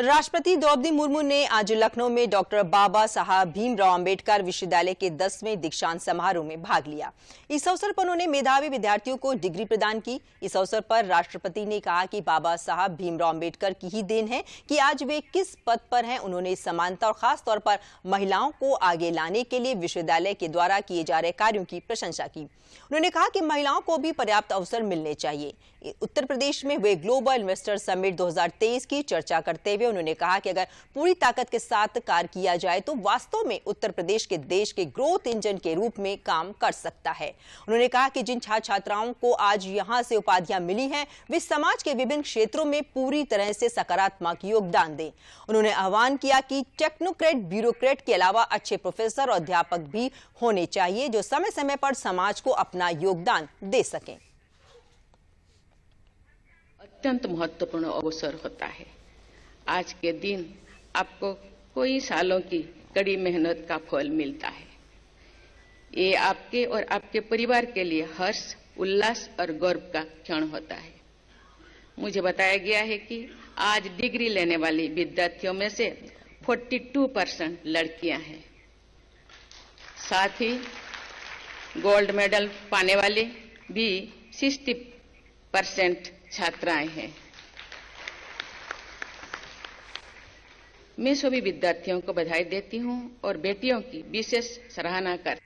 राष्ट्रपति द्रौपदी मुर्मू ने आज लखनऊ में डॉक्टर बाबा साहब भीमराव अंबेडकर विश्वविद्यालय के दसवें दीक्षांत समारोह में भाग लिया इस अवसर पर उन्होंने मेधावी विद्यार्थियों को डिग्री प्रदान की इस अवसर पर राष्ट्रपति ने कहा कि बाबा साहब भीमराव अंबेडकर की ही देन है कि आज वे किस पद पर हैं उन्होंने समानता और खासतौर पर महिलाओं को आगे लाने के लिए विश्वविद्यालय के द्वारा किए जा रहे कार्यो की प्रशंसा की उन्होंने कहा कि महिलाओं को भी पर्याप्त अवसर मिलने चाहिए उत्तर प्रदेश में हुए ग्लोबल इन्वेस्टर समिट दो की चर्चा करते हुए हुए उन्होंने कहा कि अगर पूरी ताकत के साथ कार्य किया जाए तो वास्तव में उत्तर प्रदेश के देश के ग्रोथ इंजन के रूप में काम कर सकता है उन्होंने कहा कि जिन छात्र छात्राओं को आज यहाँ से उपाधियां मिली हैं वे समाज के विभिन्न क्षेत्रों में पूरी तरह से सकारात्मक योगदान दें उन्होंने आह्वान किया कि टेक्नोक्रेट ब्यूरोक्रेट के अलावा अच्छे प्रोफेसर और अध्यापक भी होने चाहिए जो समय समय पर समाज को अपना योगदान दे सकें अत्यंत महत्वपूर्ण अवसर होता है आज के दिन आपको कई सालों की कड़ी मेहनत का फल मिलता है ये आपके और आपके परिवार के लिए हर्ष उल्लास और गर्व का क्षण होता है मुझे बताया गया है कि आज डिग्री लेने वाली विद्यार्थियों में से 42 परसेंट लड़कियां हैं साथ ही गोल्ड मेडल पाने वाले भी 60 परसेंट छात्राएं हैं मैं सभी विद्यार्थियों को बधाई देती हूं और बेटियों की विशेष सराहना करती